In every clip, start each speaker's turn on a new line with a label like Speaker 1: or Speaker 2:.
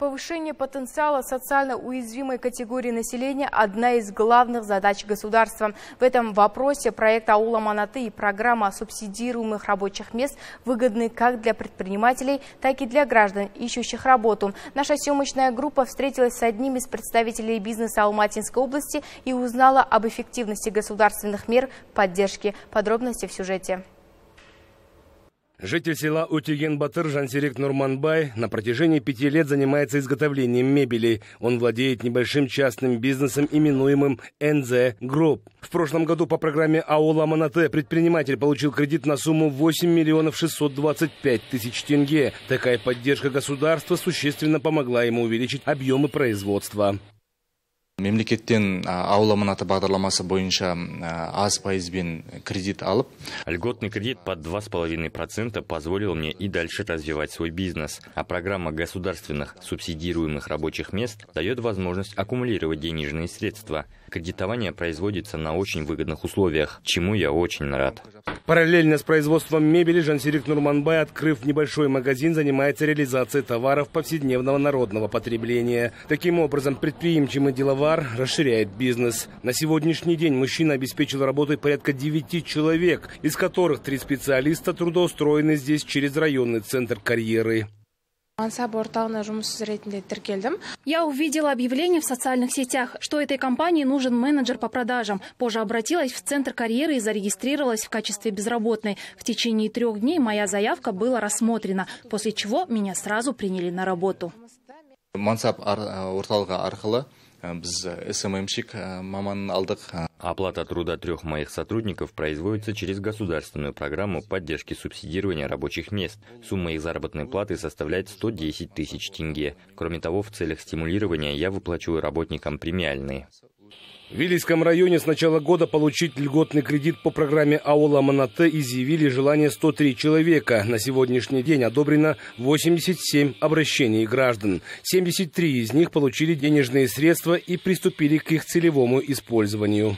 Speaker 1: Повышение потенциала социально уязвимой категории населения – одна из главных задач государства. В этом вопросе проект «Аула Манаты» и программа субсидируемых рабочих мест выгодны как для предпринимателей, так и для граждан, ищущих работу. Наша съемочная группа встретилась с одним из представителей бизнеса Алматинской области и узнала об эффективности государственных мер поддержки. Подробности в сюжете.
Speaker 2: Житель села Утиген-Батыр Жансерик Нурманбай на протяжении пяти лет занимается изготовлением мебели. Он владеет небольшим частным бизнесом, именуемым НЗ Групп. В прошлом году по программе АОЛа Монате предприниматель получил кредит на сумму 8 миллионов 625 тысяч тенге. Такая поддержка государства существенно помогла ему увеличить объемы производства
Speaker 3: мемлекеттен а, ауыл аманаты бағдарламасы бойынша а, аз пайызбен кредит алып льготный кредит под два с половиной процента позволил мне и дальше развивать свой бизнес а программа государственных субсидируемых рабочих мест дает возможность аккумулировать денежные средства кредитование производится на очень выгодных условиях чему я очень рад
Speaker 2: параллельно с производством мебели жансерик нурманбай открыв небольшой магазин занимается реализацией товаров повседневного народного потребления таким образом предприимчивый деловая Бар расширяет бизнес. На сегодняшний день мужчина обеспечил работой порядка 9 человек, из которых три специалиста трудоустроены здесь через районный центр карьеры.
Speaker 1: Я увидела объявление в социальных сетях, что этой компании нужен менеджер по продажам. Позже обратилась в центр карьеры и зарегистрировалась в качестве безработной. В течение трех дней моя заявка была рассмотрена, после чего меня сразу приняли на работу.
Speaker 3: Мансап э, орталга архала а, біз э, сммщик э, маманын алдық э. оплата труда трех моих сотрудников производится через государственную программу поддержки субсидирования рабочих мест. Сумма их заработной платы составляет 110 тысяч тенге. Кроме того, в целях стимулирования я выплачиваю работникам премиальные.
Speaker 2: В Вилейском районе с начала года получить льготный кредит по программе «Аула Манате» изъявили желание 103 человека. На сегодняшний день одобрено 87 обращений граждан. 73 из них получили денежные средства и приступили к их целевому использованию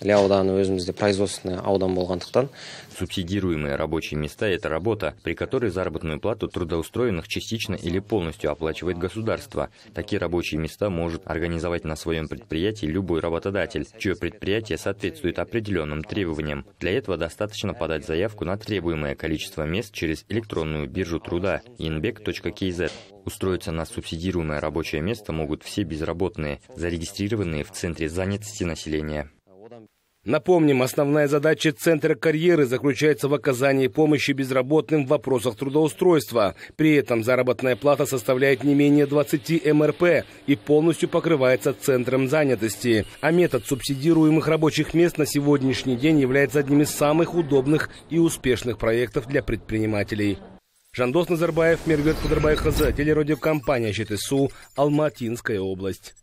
Speaker 3: іле ауданы өзімізде производственный аудан болғандықтан субсидируемые рабочие места это работа при которой заработную плату трудоустроенных частично или полностью оплачивает государство такие рабочие места может организовать на своем предприятии любой работодатель чье предприятие соответствует определенным требованиям для этого достаточно подать заявку на требуемое количество мест через электронную биржу труда inbeg.kz. Устроиться на субсидируемое рабочее место могут все безработные, зарегистрированные в Центре занятости населения.
Speaker 2: Напомним, основная задача Центра карьеры заключается в оказании помощи безработным в вопросах трудоустройства. При этом заработная плата составляет не менее 20 МРП и полностью покрывается Центром занятости. А метод субсидируемых рабочих мест на сегодняшний день является одним из самых удобных и успешных проектов для предпринимателей. Жандос Назарбаев, Миргет Кударбай ХЗ, телерадиокомпания ЩТСУ, Алматинская область.